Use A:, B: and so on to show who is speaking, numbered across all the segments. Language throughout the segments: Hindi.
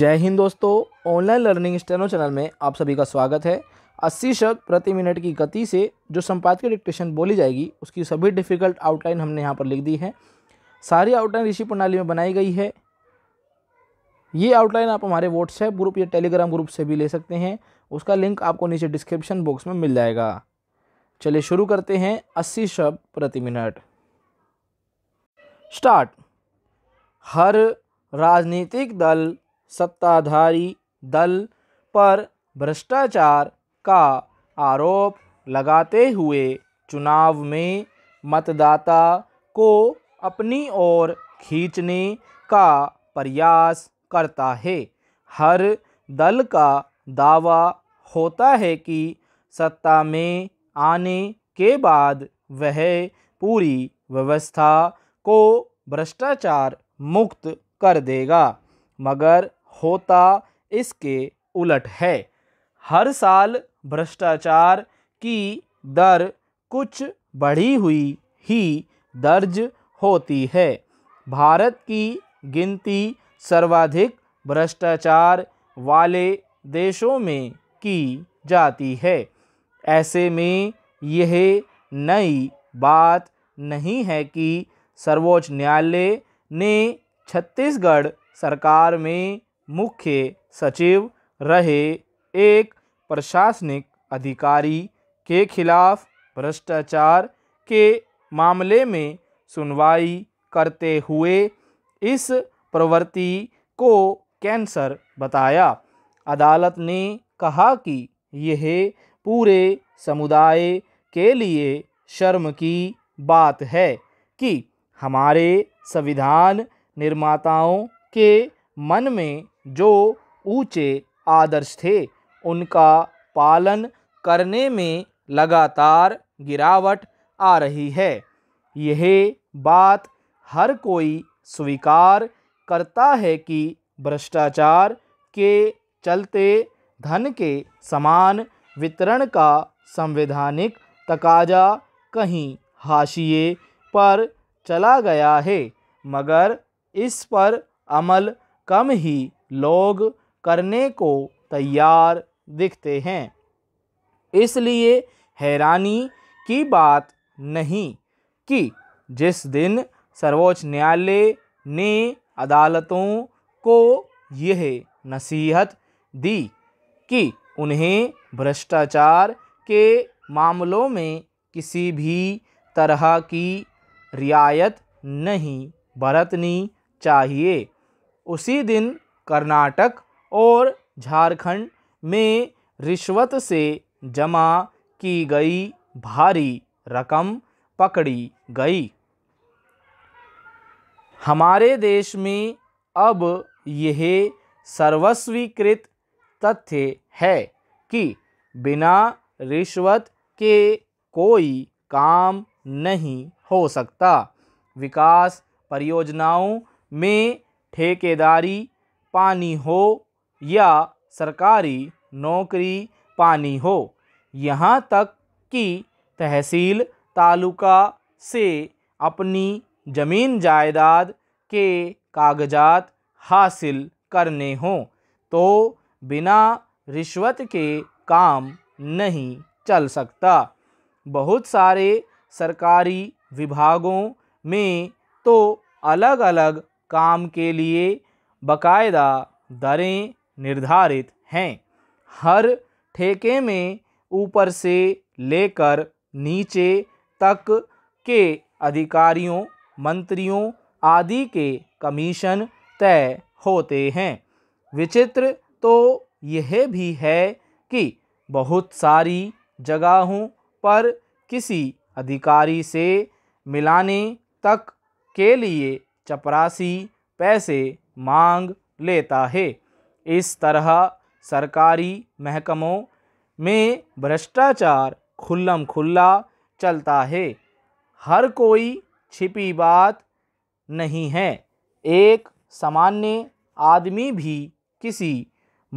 A: जय हिंद दोस्तों ऑनलाइन लर्निंग स्टेनो चैनल में आप सभी का स्वागत है अस्सी शब्द प्रति मिनट की गति से जो संपादकीय डिक्टेशन बोली जाएगी उसकी सभी डिफ़िकल्ट आउटलाइन हमने यहाँ पर लिख दी है सारी आउटलाइन ऋषि प्रणाली में बनाई गई है ये आउटलाइन आप हमारे व्हाट्सएप ग्रुप या टेलीग्राम ग्रुप से भी ले सकते हैं उसका लिंक आपको नीचे डिस्क्रिप्शन बॉक्स में मिल जाएगा चलिए शुरू करते हैं अस्सी शब्द प्रति मिनट स्टार्ट हर राजनीतिक दल सत्ताधारी दल पर भ्रष्टाचार का आरोप लगाते हुए चुनाव में मतदाता को अपनी ओर खींचने का प्रयास करता है हर दल का दावा होता है कि सत्ता में आने के बाद वह पूरी व्यवस्था को भ्रष्टाचार मुक्त कर देगा मगर होता इसके उलट है हर साल भ्रष्टाचार की दर कुछ बढ़ी हुई ही दर्ज होती है भारत की गिनती सर्वाधिक भ्रष्टाचार वाले देशों में की जाती है ऐसे में यह नई बात नहीं है कि सर्वोच्च न्यायालय ने छत्तीसगढ़ सरकार में मुख्य सचिव रहे एक प्रशासनिक अधिकारी के खिलाफ भ्रष्टाचार के मामले में सुनवाई करते हुए इस प्रवृत्ति को कैंसर बताया अदालत ने कहा कि यह पूरे समुदाय के लिए शर्म की बात है कि हमारे संविधान निर्माताओं के मन में जो ऊँचे आदर्श थे उनका पालन करने में लगातार गिरावट आ रही है यह बात हर कोई स्वीकार करता है कि भ्रष्टाचार के चलते धन के समान वितरण का संवैधानिक तकाजा कहीं हाशिए पर चला गया है मगर इस पर अमल कम ही लोग करने को तैयार दिखते हैं इसलिए हैरानी की बात नहीं कि जिस दिन सर्वोच्च न्यायालय ने अदालतों को यह नसीहत दी कि उन्हें भ्रष्टाचार के मामलों में किसी भी तरह की रियायत नहीं बरतनी चाहिए उसी दिन कर्नाटक और झारखंड में रिश्वत से जमा की गई भारी रकम पकड़ी गई हमारे देश में अब यह सर्वस्वीकृत तथ्य है कि बिना रिश्वत के कोई काम नहीं हो सकता विकास परियोजनाओं में ठेकेदारी पानी हो या सरकारी नौकरी पानी हो यहाँ तक कि तहसील तालुका से अपनी ज़मीन जायदाद के कागजात हासिल करने हों तो बिना रिश्वत के काम नहीं चल सकता बहुत सारे सरकारी विभागों में तो अलग अलग काम के लिए बाकायदा दरें निर्धारित हैं हर ठेके में ऊपर से लेकर नीचे तक के अधिकारियों मंत्रियों आदि के कमीशन तय होते हैं विचित्र तो यह भी है कि बहुत सारी जगहों पर किसी अधिकारी से मिलाने तक के लिए चपरासी पैसे मांग लेता है इस तरह सरकारी महकमों में भ्रष्टाचार खुल्लम खुल्ला चलता है हर कोई छिपी बात नहीं है एक सामान्य आदमी भी किसी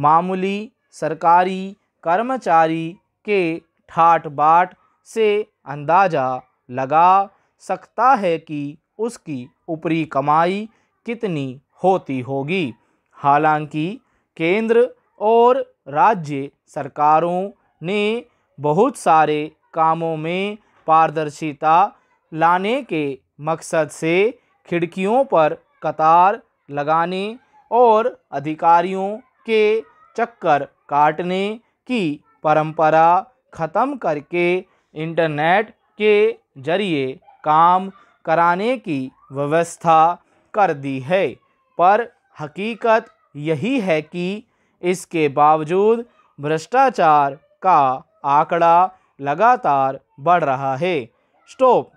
A: मामूली सरकारी कर्मचारी के ठाट बाट से अंदाज़ा लगा सकता है कि उसकी ऊपरी कमाई कितनी होती होगी हालांकि केंद्र और राज्य सरकारों ने बहुत सारे कामों में पारदर्शिता लाने के मकसद से खिड़कियों पर कतार लगाने और अधिकारियों के चक्कर काटने की परंपरा ख़त्म करके इंटरनेट के जरिए काम कराने की व्यवस्था कर दी है पर हकीकत यही है कि इसके बावजूद भ्रष्टाचार का आंकड़ा लगातार बढ़ रहा है स्टॉप